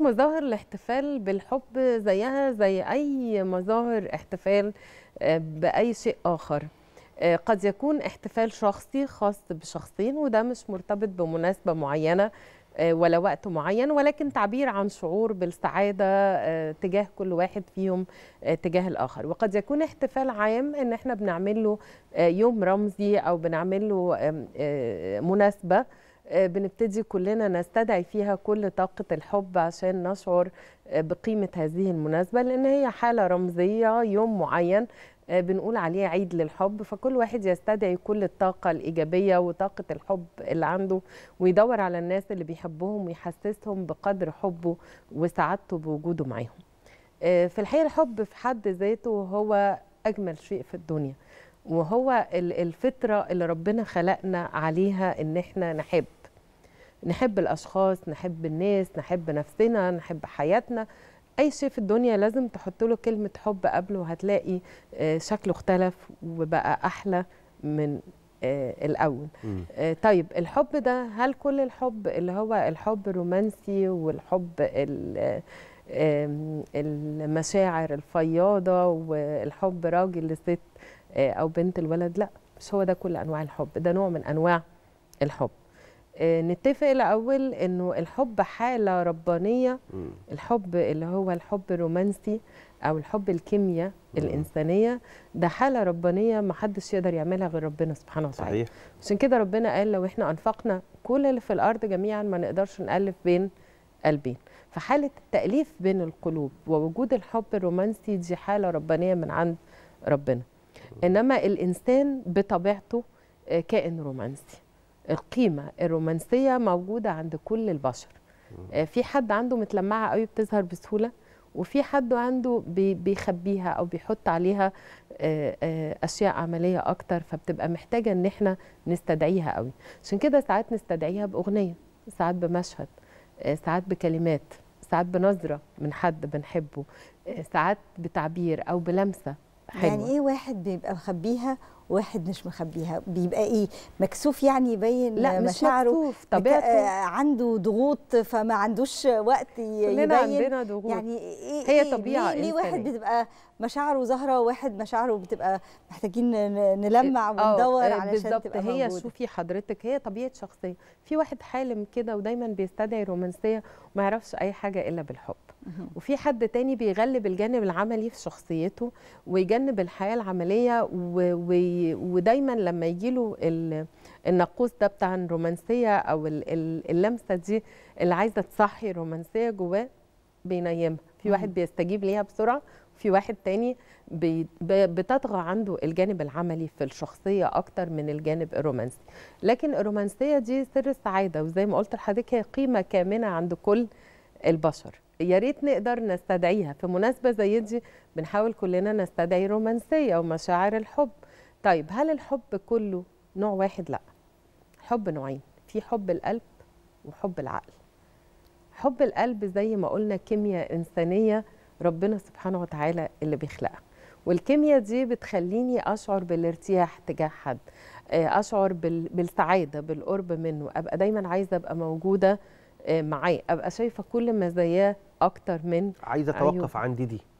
مظاهر الاحتفال بالحب زيها زي أي مظاهر احتفال آه، بأي شيء آخر آه، قد يكون احتفال شخصي خاص بشخصين وده مش مرتبط بمناسبة معينة آه، ولا وقت معين ولكن تعبير عن شعور بالسعادة تجاه كل واحد فيهم تجاه الآخر وقد يكون احتفال عام ان احنا بنعمله يوم رمزي أو بنعمله مناسبة آه، بنبتدي كلنا نستدعي فيها كل طاقة الحب عشان نشعر آه، بقيمة هذه المناسبة لأن هي حالة رمزية يوم معين آه، بنقول عليه عيد للحب فكل واحد يستدعي كل الطاقة الإيجابية وطاقة الحب اللي عنده ويدور على الناس اللي بيحبهم ويحسسهم بقدر حبه وسعادته بوجوده معاهم في الحقيقة الحب في حد ذاته هو أجمل شيء في الدنيا وهو الفطره اللي ربنا خلقنا عليها ان احنا نحب نحب الاشخاص نحب الناس نحب نفسنا نحب حياتنا اي شيء في الدنيا لازم تحط له كلمه حب قبله وهتلاقي آه، شكله اختلف وبقى احلى من آه، الاول آه، طيب الحب ده هل كل الحب اللي هو الحب الرومانسي والحب المشاعر الفياضه والحب راجل لست آه، او بنت الولد لا مش هو ده كل انواع الحب ده نوع من انواع الحب آه، نتفق الاول انه الحب حاله ربانيه الحب اللي هو الحب الرومانسي او الحب الكيمياء الانسانيه ده حاله ربانيه ما حدش يقدر يعملها غير ربنا سبحانه وتعالى صحيح عشان كده ربنا قال لو احنا انفقنا كل اللي في الارض جميعا ما نقدرش نالف بين قلبين فحاله التاليف بين القلوب ووجود الحب الرومانسي دي حاله ربانيه من عند ربنا انما الانسان بطبيعته آه، كائن رومانسي القيمه الرومانسيه موجوده عند كل البشر آه، في حد عنده متلمعه قوي بتظهر بسهوله وفي حد عنده بيخبيها او بيحط عليها آه، اشياء عمليه اكتر فبتبقى محتاجه ان احنا نستدعيها قوي عشان كده ساعات نستدعيها باغنيه ساعات بمشهد ساعات بكلمات ساعات بنظره من حد بنحبه ساعات بتعبير او بلمسه يعني حلوة. يعني ايه واحد بيبقى مخبيها واحد مش مخبيها بيبقى ايه مكسوف يعني يبين لا مشاعره مكسوف طبيعته عنده ضغوط فما عندوش وقت يبين كلنا عندنا ضغوط يعني إيه هي إيه، طبيعه ليه, ليه واحد بتبقى مشاعره ظاهره وواحد مشاعره بتبقى محتاجين نلمع إيه، آه، وندور آه، علشان بالزبط. تبقى هي موجودة. شوفي حضرتك هي طبيعه شخصيه في واحد حالم كده ودايما بيستدعي رومانسيه وما يعرفش اي حاجه الا بالحب وفي حد تاني بيغلب الجانب العملي في شخصيته ويجنب الحياه العمليه وي ودايما لما يجيله الناقوس ده بتاع الرومانسيه او اللمسه دي اللي عايزه تصحي الرومانسيه جواه بينيمها في واحد بيستجيب ليها بسرعه في واحد تاني بتطغى عنده الجانب العملي في الشخصية أكتر من الجانب الرومانسي لكن الرومانسية دي سر السعادة وزي ما قلت لحضرتك هي قيمة كامنة عند كل البشر يا ريت نقدر نستدعيها في مناسبة زي دي بنحاول كلنا نستدعي رومانسية ومشاعر الحب طيب هل الحب كله نوع واحد لا حب نوعين في حب القلب وحب العقل حب القلب زي ما قلنا كيمياء انسانيه ربنا سبحانه وتعالى اللي بيخلقها والكيمياء دي بتخليني اشعر بالارتياح تجاه حد آه، اشعر بالسعاده بالقرب منه ابقى دايما عايزه ابقى موجوده آه، معاه ابقى شايفه كل مزاياه اكتر من عايزه اتوقف عند دي